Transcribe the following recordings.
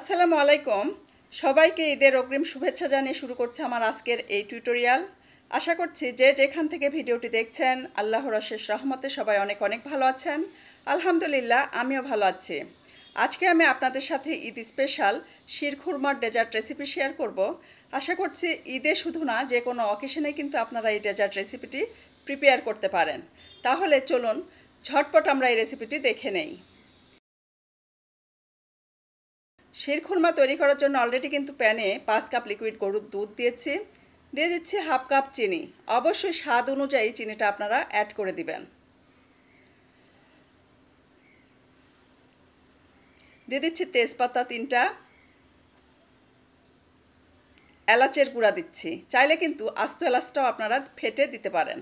আসসালামু আলাইকুম সবাইকে ঈদের অগ্রিম শুভেচ্ছা জানিয়ে শুরু করছে আমার আজকের এই টিউটোরিয়াল আশা করছি যে যেখান থেকে ভিডিওটি দেখছেন আল্লাহর অশেষ রহমতে সবাই অনেক অনেক ভালো আছেন আলহামদুলিল্লাহ আমিও ভালো আছি আজকে আমি আপনাদের সাথে ঈদ স্পেশাল শিরখুরমার ডেজার্ট রেসিপি শেয়ার করব আশা করছি ঈদে শুধু না যে কোনো অকেশনে কিন্তু আপনারা এই ডেজার্ট রেসিপিটি প্রিপেয়ার করতে পারেন তাহলে চলুন ঝটপট আমরা এই রেসিপিটি দেখে নেই খুরমা তৈরি করার জন্য অলরেডি কিন্তু প্যানে পাঁচ কাপ লিকুইড গরুর দুধ দিয়েছি দিয়ে দিচ্ছি হাফ কাপ চিনি অবশ্যই স্বাদ অনুযায়ী চিনিটা আপনারা অ্যাড করে দিবেন দিয়ে দিচ্ছি তেজপাতা তিনটা এলাচের গুঁড়া দিচ্ছি চাইলে কিন্তু আস্ত এলাচটাও আপনারা ফেটে দিতে পারেন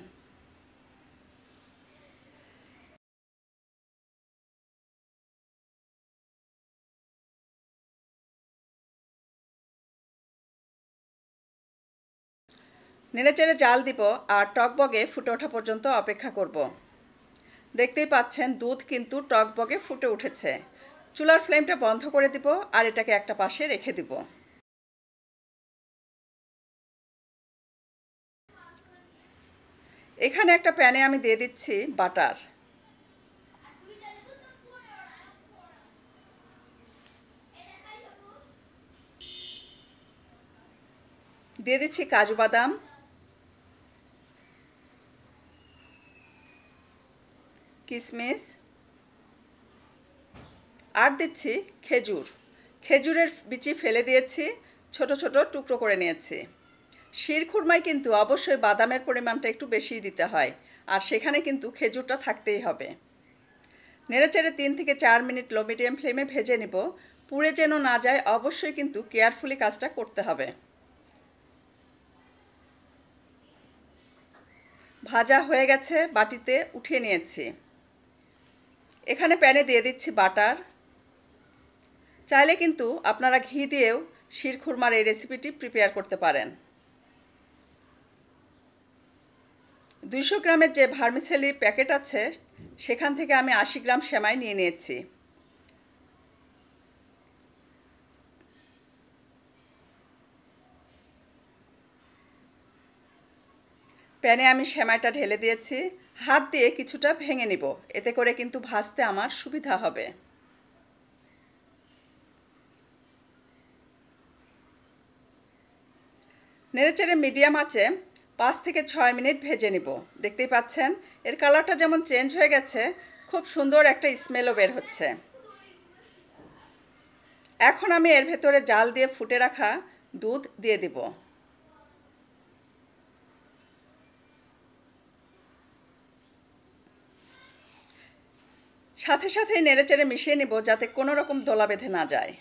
নেড়েচেড়ে জাল দিব আর টকবগে ফুটে ওঠা পর্যন্ত অপেক্ষা করব। দেখতেই পাচ্ছেন দুধ কিন্তু টকবগে ফুটে উঠেছে চুলার ফ্লেমটা বন্ধ করে দিব আর এটাকে একটা পাশে রেখে দিব এখানে একটা প্যানে আমি দিয়ে দিচ্ছি বাটার দিয়ে দিচ্ছি কাজু বাদাম কিশমিশ আর দিচ্ছি খেজুর খেজুরের বিচি ফেলে দিয়েছি ছোট ছোট টুকরো করে নিয়েছি শিরখুরমায় কিন্তু অবশ্যই বাদামের পরিমাণটা একটু বেশিই দিতে হয় আর সেখানে কিন্তু খেজুরটা থাকতেই হবে নেড়েচেড়ে তিন থেকে চার মিনিট লো মিডিয়াম ফ্লেমে ভেজে নেব পুড়ে যেন না যায় অবশ্যই কিন্তু কেয়ারফুলি কাজটা করতে হবে ভাজা হয়ে গেছে বাটিতে উঠিয়ে নিয়েছি এখানে প্যানে দিয়ে দিচ্ছি বাটার চাইলে কিন্তু আপনারা ঘি দিয়েও শিরখুরমার এই রেসিপিটি প্রিপেয়ার করতে পারেন দুইশো গ্রামের যে ভার্মিসেলি প্যাকেট আছে সেখান থেকে আমি আশি গ্রাম সেমাই নিয়ে নিয়েছি প্যানে আমি সেমাইটা ঢেলে দিয়েছি হাত দিয়ে কিছুটা ভেঙে নিব এতে করে কিন্তু ভাজতে আমার সুবিধা হবে নেড়েচেড়ে মিডিয়াম আছে পাঁচ থেকে ছয় মিনিট ভেজে নিব দেখতেই পাচ্ছেন এর কালারটা যেমন চেঞ্জ হয়ে গেছে খুব সুন্দর একটা স্মেলও বের হচ্ছে এখন আমি এর ভেতরে জাল দিয়ে ফুটে রাখা দুধ দিয়ে দিব সাথে সাথেই নেড়েচেড়ে মিশিয়ে নেব যাতে কোনো রকম দোলা বেঁধে না যায়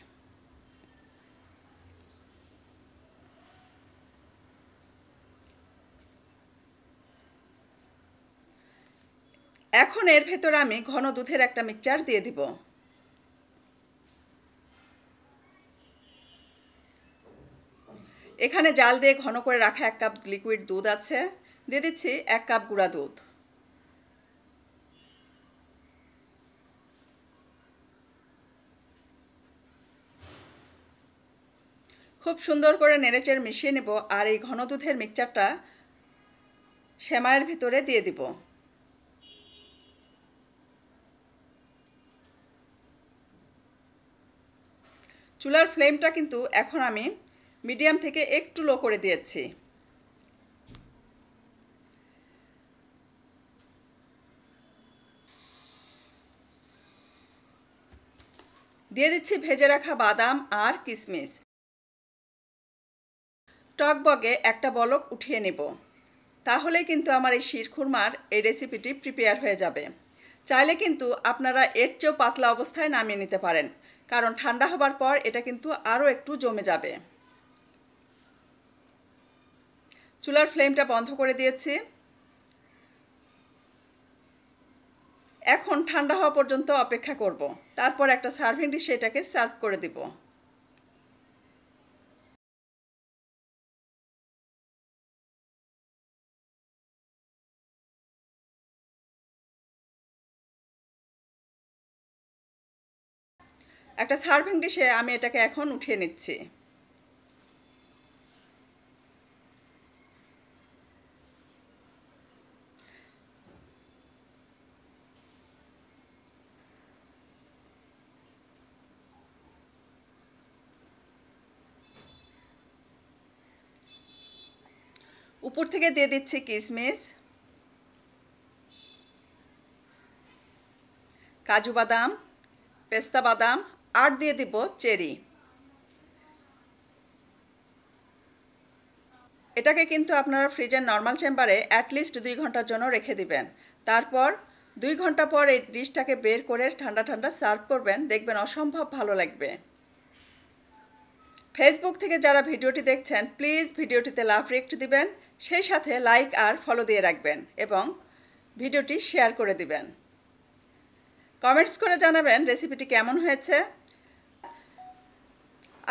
এখন এর ভেতরে আমি ঘন দুধের একটা মিক্সচার দিয়ে দিব এখানে জাল দিয়ে ঘন করে রাখা এক কাপ লিকুইড দুধ আছে দিয়ে দিচ্ছি এক কাপ গুঁড়া দুধ খুব সুন্দর করে নেড়েচেড়ে মিশিয়ে নেব আর এই ঘন দুধের মিক্সচারটা সেমাইয়ের ভিতরে দিয়ে দিব চুলার ফ্লেমটা কিন্তু এখন আমি মিডিয়াম থেকে একটু লো করে দিয়েছি দিয়ে দিচ্ছি ভেজে রাখা বাদাম আর কিশমিশ টকবগে একটা বলক উঠিয়ে নেব তাহলে কিন্তু আমার এই শিরখুরমার এই রেসিপিটি প্রিপেয়ার হয়ে যাবে চাইলে কিন্তু আপনারা এর চেয়েও পাতলা অবস্থায় নামিয়ে নিতে পারেন কারণ ঠান্ডা হবার পর এটা কিন্তু আরও একটু জমে যাবে চুলার ফ্লেমটা বন্ধ করে দিয়েছি এখন ঠান্ডা হওয়া পর্যন্ত অপেক্ষা করব তারপর একটা সার্ভিং ডিশে এটাকে সার্ভ করে দিব একটা সার্ভিং ডিশে আমি এটাকে এখন উঠিয়ে নিচ্ছি উপর থেকে দিয়ে দিচ্ছি কিশমিশ কাজু বাদাম পেস্তা বাদাম আর দিয়ে দিব চেরি এটাকে কিন্তু আপনারা ফ্রিজের নর্মাল চেম্বারে অ্যাটলিস্ট দুই ঘন্টার জন্য রেখে দিবেন তারপর দুই ঘন্টা পর এই ডিশটাকে বের করে ঠান্ডা ঠান্ডা সার্ভ করবেন দেখবেন অসম্ভব ভালো লাগবে ফেসবুক থেকে যারা ভিডিওটি দেখছেন প্লিজ ভিডিওটিতে লাভ রেক্ট দিবেন সেই সাথে লাইক আর ফলো দিয়ে রাখবেন এবং ভিডিওটি শেয়ার করে দিবেন কমেন্টস করে জানাবেন রেসিপিটি কেমন হয়েছে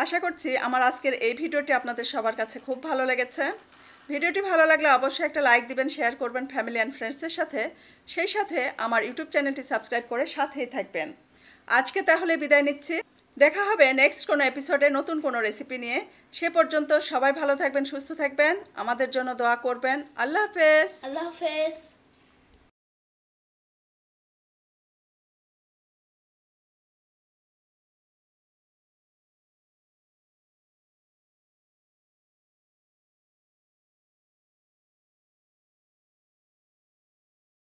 আশা করছি আমার আজকের এই ভিডিওটি আপনাদের সবার কাছে খুব ভালো লেগেছে ভিডিওটি ভালো লাগলে অবশ্যই একটা লাইক দিবেন শেয়ার করবেন ফ্যামিলি অ্যান্ড ফ্রেন্ডসদের সাথে সেই সাথে আমার ইউটিউব চ্যানেলটি সাবস্ক্রাইব করে সাথেই থাকবেন আজকে তাহলে বিদায় নিচ্ছি দেখা হবে নেক্সট কোনো এপিসোডে নতুন কোনো রেসিপি নিয়ে সে পর্যন্ত সবাই ভালো থাকবেন সুস্থ থাকবেন আমাদের জন্য দোয়া করবেন আল্লাহ হাফেজ আল্লাহ হাফেজ